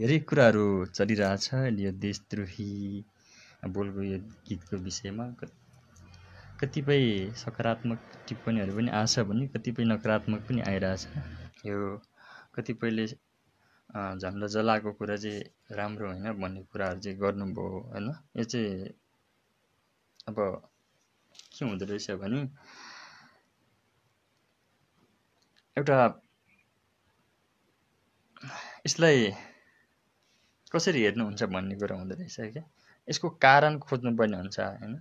धेरै कुराहरू चलिरहेछ यो देशद्रोही बोलको यो गीतको विषयमा कतिपय सकारात्मक टिप्पणीहरू पनि आएछ भने कतिपय नकारात्मक पनि आइरहेछ यो कतिपयले झन्डा जलाएको कुरा चाहिँ राम्रो होइन भन्ने कुराहरू चाहिँ गर्नुभयो होइन यो चाहिँ अब के हुँदो रहेछ भने एउटा यसलाई कसरी हेर्नुहुन्छ भन्ने कुरा हुँदो रहेछ क्या यसको कारण खोज्नुपर्ने हुन्छ होइन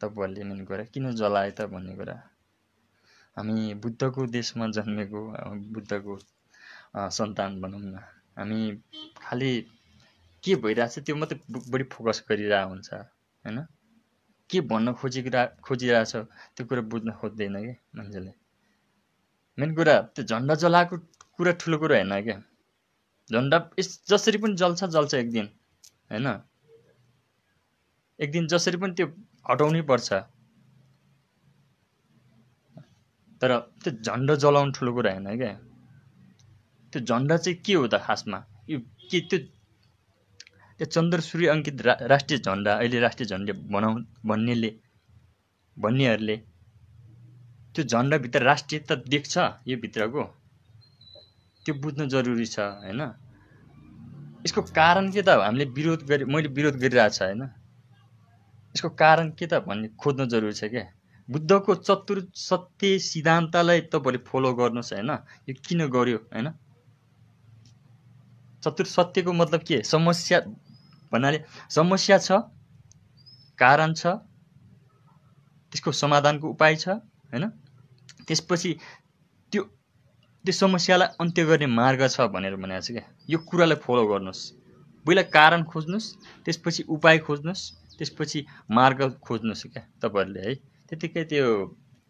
तपाईँहरूले मेन कुरा किन जलाए त भन्ने कुरा हामी बुद्धको देशमा जन्मेको बुद्धको सन्तान भनौँ न हामी खालि के भइरहेछ त्यो मात्रै बढी फोकस गरिरहेको हुन्छ होइन के भन्न खोजिरह खोजिरहेछ त्यो कुरा बुझ्न खोज्दैन क्या मान्छेले मेन कुरा त्यो झन्डा जलाएको कुरा ठुलो कुरा होइन क्या झन्डा जसरी पनि जल्छ जल्छ एक दिन होइन एक दिन जसरी पनि त्यो हटाउनै पर्छ तर त्यो झन्डा जलाउनु ठुलो कुरा होइन क्या त्यो झन्डा चाहिँ के हो त खासमा यो के त्यो त्यो चन्द्र सूर्य अङ्कित रा राष्ट्रिय झन्डा अहिले राष्ट्रिय झन्डा बनाउ भन्नेले भन्नेहरूले त्यो झन्डाभित्र राष्ट्रियता देख्छ यो भित्रको त्यो बुझ्न जरुरी छ होइन यसको कारण के त हामीले विरोध गरे मैले विरोध गरिरहेको छ होइन यसको कारण के त भन्ने खोज्न जरुरी छ क्या बुद्धको चतुर सत्य सिद्धान्तलाई तपाईँले फलो गर्नुहोस् होइन यो किन गर्यो होइन चतुर सत्यको मतलब के समस्या भन्नाले समस्या छ कारण छ त्यसको समाधानको उपाय छ होइन त्यसपछि त्यो त्यो समस्यालाई अन्त्य गर्ने मार्ग छ भनेर भनेको छ क्या यो कुरालाई फलो गर्नुहोस् पहिला कारण खोज्नुहोस् त्यसपछि उपाय खोज्नुहोस् त्यसपछि मार्ग खोज्नुहोस् क्या तपाईँहरूले है त्यतिकै त्यो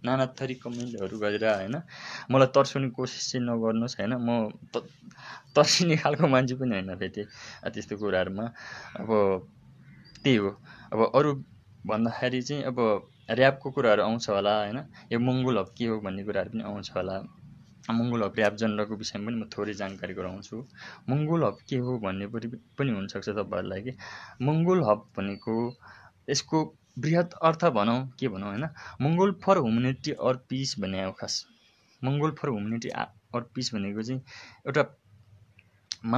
नाना थरी कमेन्टहरू गरेर होइन मलाई तर्साउने कोसिस चाहिँ नगर्नुहोस् होइन म तर्सिने खालको मान्छे पनि होइन फेरि त्यस्तो कुराहरूमा अब त्यही हो अब अरू भन्दाखेरि चाहिँ अब ऱ्यापको कुराहरू आउँछ होला होइन यो मङ्गुल हब के हो भन्ने कुराहरू पनि आउँछ होला मङ्गोल हप यापजन्डको विषयमा पनि म थोरै जानकारी गराउँछु मङ्गोल हप के हो भन्ने पनि हुनसक्छ तपाईँहरूलाई कि मङ्गोल हब भनेको यसको वृहत अर्थ भनौँ के भनौँ होइन Mongol for humanity or peace भन्ने हो खास Mongol for humanity or peace भनेको चाहिँ एउटा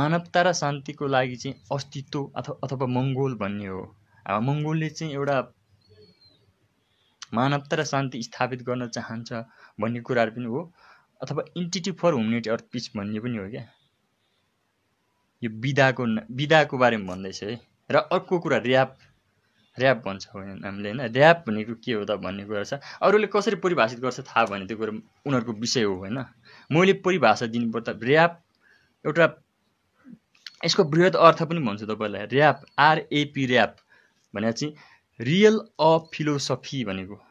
मानवता र शान्तिको लागि चाहिँ अस्तित्व अथवा अथवा मङ्गोल भन्ने हो अब मङ्गोलले चाहिँ एउटा मानवता र शान्ति स्थापित गर्न चाहन्छ भन्ने कुराहरू पनि हो अथवा इन्टिटी फर ह्युमिनिटी अर्थ पिच भन्ने पनि हो क्या यो विधाको विधाको बारेमा भन्दैछ है र अर्को कुरा ऱ्याप ऱ्याप भन्छ हामीले होइन ऱ्याप भनेको के हो त भन्ने कुरा छ अरूले कसरी परिभाषित गर्छ थाहा भने त्यो कुरो उनीहरूको विषय हो होइन मैले परिभाषा दिनुपर्दा ऱ्याप एउटा यसको वृहत अर्थ पनि भन्छु तपाईँलाई ऱ्याप आरएपी ऱ्याप चाहिँ रियल अ फिलोसफी भनेको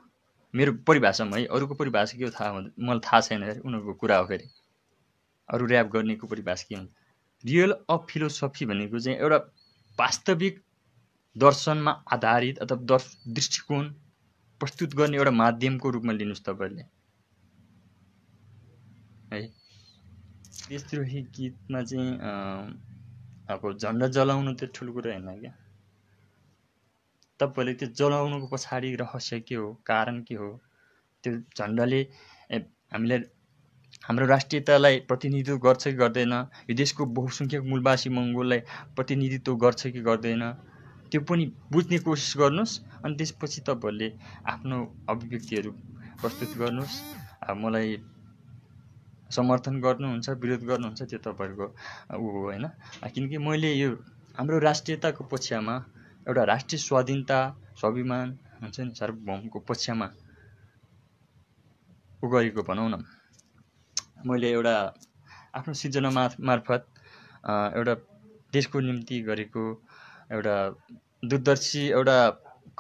मेरो परिभाषामा है अरूको परिभाषा के हो थाहा हुँदैन मलाई थाहा छैन उनीहरूको कुरा हो फेरि अरू ऱ्याप गर्नेको परिभाषा के हुन्छ रियल अफ फिलोसफी भनेको चाहिँ एउटा वास्तविक दर्शनमा आधारित अथवा दर्श दृष्टिकोण प्रस्तुत गर्ने एउटा माध्यमको रूपमा लिनुहोस् तपाईँहरूले है देशद्रोही गीतमा चाहिँ अब झन्डा जलाउनु त ठुलो कुरा होइन क्या तपाईँहरूले त्यो जलाउनुको पछाडि रहस्य के हो कारण के हो त्यो झन्डाले हामीले हाम्रो राष्ट्रियतालाई प्रतिनिधित्व गर्छ कि गर्दैन यो देशको बहुसङ्ख्यक मूलवासी मङ्गोललाई प्रतिनिधित्व गर्छ कि गर्दैन त्यो पनि बुझ्ने कोसिस गर्नुहोस् अनि त्यसपछि तपाईँहरूले आफ्नो अभिव्यक्तिहरू प्रस्तुत गर्नुहोस् मलाई समर्थन गर्नुहुन्छ विरोध गर्नुहुन्छ त्यो तपाईँहरूको ऊ हो होइन किनकि मैले यो हाम्रो राष्ट्रियताको पक्षमा एउटा राष्ट्रिय स्वाधीनता स्वाभिमान हुन्छ नि सार्वभौमको पक्षमा ऊ गरेको भनौँ न मैले एउटा आफ्नो सिर्जना मार्फत एउटा देशको निम्ति गरेको एउटा दूरदर्शी एउटा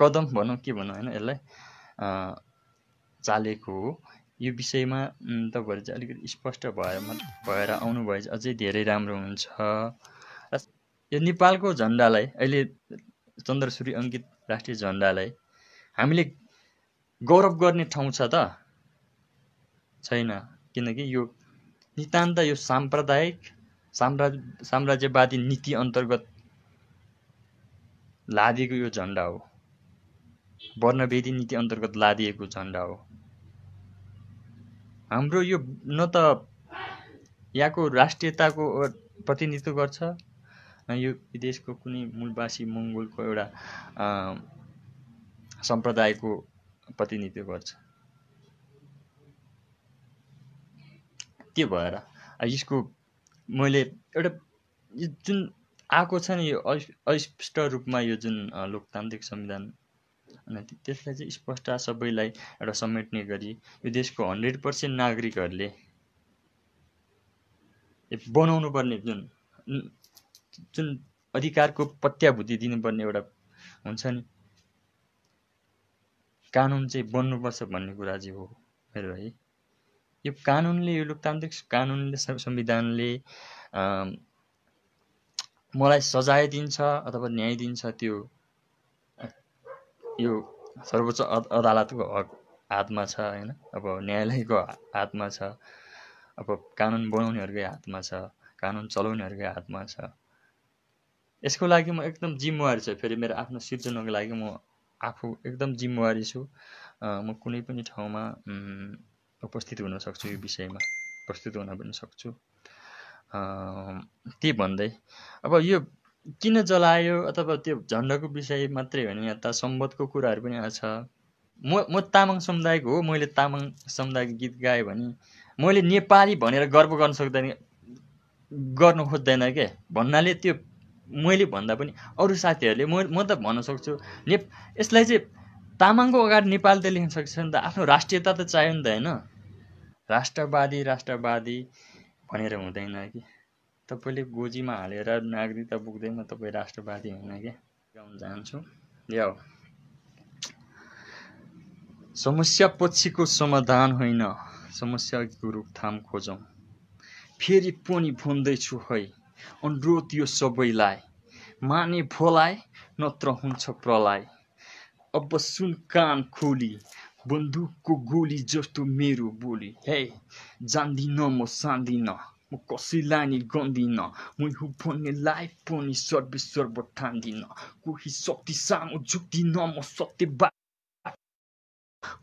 कदम भनौँ के भनौँ होइन यसलाई चालेको हो यो विषयमा तपाईँहरू चाहिँ अलिकति स्पष्ट भएर भएर आउनुभयो अझै धेरै राम्रो हुन्छ यो नेपालको झन्डालाई अहिले सूर्य अङ्कित राष्ट्रिय झन्डालाई हामीले गौरव गर्ने ठाउँ छ त छैन किनकि यो नितान्त यो साम्प्रदायिक साम्राज साम्राज्यवादी नीति अन्तर्गत लादिएको यो झन्डा हो वर्णभेदी नीति अन्तर्गत लादिएको झन्डा हो हाम्रो यो न त यहाँको राष्ट्रियताको प्रतिनिधित्व गर्छ यो विदेशको कुनै मूलवासी मङ्गोलको एउटा सम्प्रदायको प्रतिनिधित्व गर्छ त्यो भएर यसको मैले एउटा जुन आएको छ नि यो अस्पष्ट रूपमा यो जुन लोकतान्त्रिक संविधान त्यसलाई चाहिँ स्पष्ट सबैलाई एउटा समेट्ने गरी यो देशको हन्ड्रेड पर्सेन्ट नागरिकहरूले बनाउनु पर्ने जुन जुन अधिकारको प्रत्याभूति दिनुपर्ने एउटा हुन्छ नि कानुन चाहिँ बन्नुपर्छ भन्ने कुरा चाहिँ हो मेरो है यो कानुनले यो लोकतान्त्रिक कानुनले संविधानले मलाई सजाय दिन्छ अथवा न्याय दिन्छ त्यो यो सर्वोच्च अदालतको हक हातमा छ होइन अब न्यायालयको हातमा छ अब कानुन बनाउनेहरूकै हातमा छ कानुन चलाउनेहरूकै हातमा छ यसको लागि म एकदम जिम्मेवारी छु फेरि मेरो आफ्नो सिर्जनाको लागि म आफू एकदम जिम्मेवारी छु म कुनै पनि ठाउँमा उपस्थित हुन सक्छु यो विषयमा उपस्थित हुन पनि सक्छु त्यही भन्दै अब यो किन जलायो अथवा त्यो झन्डाको विषय मात्रै होइन यहाँ त सम्बन्धको कुराहरू पनि आछ म म तामाङ समुदायको हो मैले तामाङ समुदायको गीत गाएँ भने मैले नेपाली भनेर गर्व गर्न सक्दैन गर्नु खोज्दैन के भन्नाले त्यो मैले भन्दा पनि अरू साथीहरूले म म त भन्न सक्छु ने यसलाई चाहिँ तामाङको अगाडि नेपाल त लेख्न सक्छ नि त आफ्नो राष्ट्रियता त चाहियो नि त होइन राष्ट्रवादी राष्ट्रवादी भनेर हुँदैन कि तपाईँले गोजीमा हालेर नागरिकता बोक्दैमा तपाईँ राष्ट्रवादी होइन कि गाउन चाहन्छु या हो समस्या पछिको समाधान होइन समस्याको रोकथाम खोजौँ फेरि पनि भन्दैछु है अनुरोध यो सबैलाई माने भोलाय नत्र हुन्छ प्रलय अब सुन कान खोली बन्दुकको गोली जस्तो मेरो बोली हे जान्दिनँ म सान्दिनँ म कसैलाई नि गन्दिनँ मै हु भन्ने लाइफ पनि सर्वे सर्व ठान्दिनँ कोही शक्ति सामु झुक्दिनँ म सत्य बा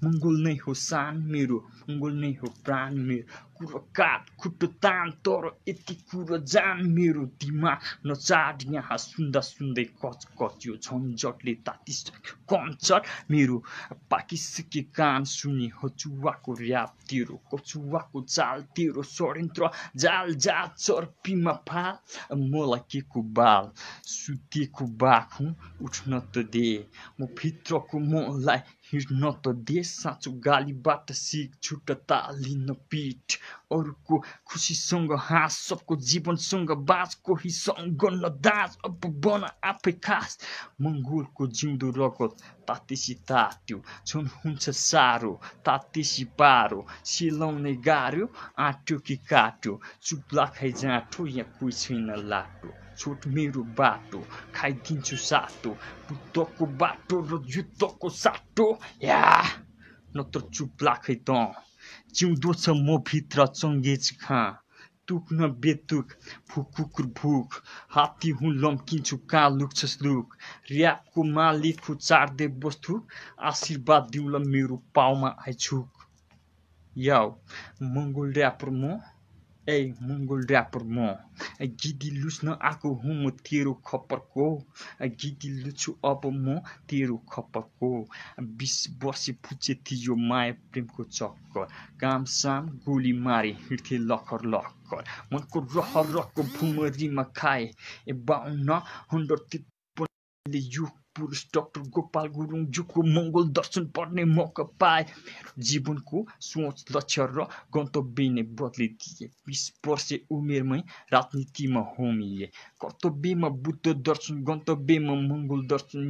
मङ्गोल नै हो सान मेरो मङ्गोल नै हो प्राण मेरो कुरो काप खुट्टो तान तर यति कुरो जान मेरो दिमाग नचाड यहाँ सुन्दा सुन्दै कच कच्यो झन्झटले तातिसक्यो कञ्चट मेरो पाकिसके कान सुने हचुवाको ऱ्याप तेरो कचुवाको चाल तेरो षड्यन्त्र जाल जा चर्पीमा फाल मलाई के को बाल सुतेको बाघ उठ्न त दे म भित्रको मलाई हिँड्न त दे साँचो गालीबाट सिक छुट्टा तालिन पिठ अरूको खुसीसँग हाँस सबको जीवनसँग बाँच कोहीसँग नदास अब बन आफै खास मङ्गोलको जिउँदो रगत तातेसी तात्यो जुन हुन्छ साह्रो तातेसी पारो सेलाउने गाह्रो आँट्यो कि काट्यो चुप्ला खाइ जाँठो यहाँ कोही छैन लाटो छोट मेरो बाटो खाइदिन्छु सातो बुद्धको बाटो र जुत्तको साटो या नत्र चुप्ला खै त चिउँदो छ भित्र चङ्गेज खाँ तुक न बेतुक भुक कुकुर भुक हात्ती हुँ लम्किन्छु कहाँ लुक्छस् लुक ऱ्यापको मालिक हु चार्दै बस्थु आशीर्वाद दिउँला मेरो पाउमा आइछुक याउ मङ्गोल ऱ्यापर म ए मङ्गोल ड्यापर म गिदी लुच्न आएको हुँ म तेरो खप्परको गिदी लुच्छु अब म तेरो खप्परको बिस बसे फुच्चे थियो माया प्रेमको चक्कर साम गोली मारे हिँड्थे लखर लखर मनको रहर रहको भुमरीमा खाए ए बाहुन हन्ड्रेड मैले यो पुरुष डक्टर गोपाल गुरुङज्यूको मङ्गोल दर्शन पढ्ने मौका पाएँ मेरो जीवनको सोच लक्ष्य र गन्तव्य नै बदलिदिए बिस वर्ष उमेरमै राजनीतिमा होमिए कर्तव्यमा बुद्ध दर्शन गन्तव्यमा मङ्गोल दर्शन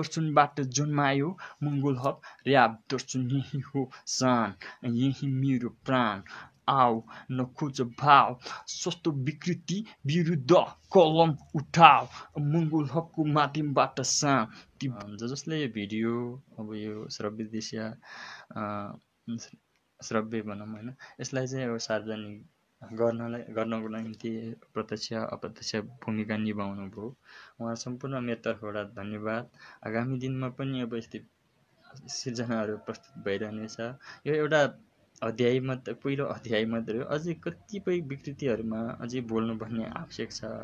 दर्शनबाट जन्मायो मङ्गोल हब र्याब दर्शन यही हो सान यही मेरो प्राण आऊ खुज भाव सस्तो विकृति विरुद्ध कलम उठाऊ मङ्गुल हकको माध्यमबाट सा ती भन्छ जसले यो भिडियो अब यो श्रव्य दृश्य श्रव्य भनौँ होइन यसलाई चाहिँ अब सार्वजनिक गर्नलाई गर्नको निम्ति प्रत्यक्ष अप्रत्यक्ष भूमिका निभाउनु भयो उहाँ सम्पूर्ण मेरो तर्फबाट धन्यवाद आगामी दिनमा पनि अब यस्तै सिर्जनाहरू प्रस्तुत भइरहनेछ यो एउटा अध्याय मात्र पहिलो अध्याय मात्र अझै कतिपय विकृतिहरूमा अझै बोल्नुपर्ने आवश्यक छ